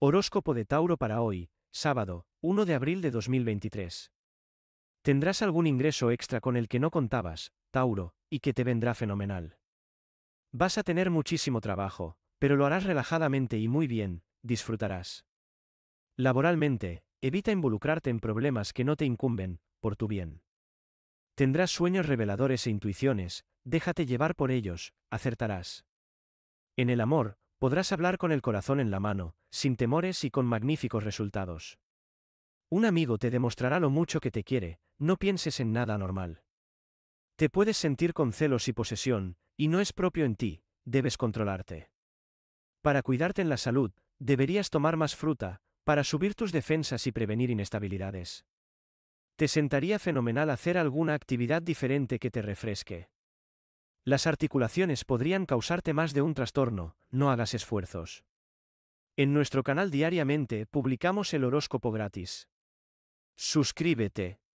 Horóscopo de Tauro para hoy, sábado, 1 de abril de 2023. Tendrás algún ingreso extra con el que no contabas, Tauro, y que te vendrá fenomenal. Vas a tener muchísimo trabajo, pero lo harás relajadamente y muy bien, disfrutarás. Laboralmente, evita involucrarte en problemas que no te incumben, por tu bien. Tendrás sueños reveladores e intuiciones, déjate llevar por ellos, acertarás. En el amor, Podrás hablar con el corazón en la mano, sin temores y con magníficos resultados. Un amigo te demostrará lo mucho que te quiere, no pienses en nada normal. Te puedes sentir con celos y posesión, y no es propio en ti, debes controlarte. Para cuidarte en la salud, deberías tomar más fruta, para subir tus defensas y prevenir inestabilidades. Te sentaría fenomenal hacer alguna actividad diferente que te refresque. Las articulaciones podrían causarte más de un trastorno, no hagas esfuerzos. En nuestro canal diariamente publicamos el horóscopo gratis. Suscríbete.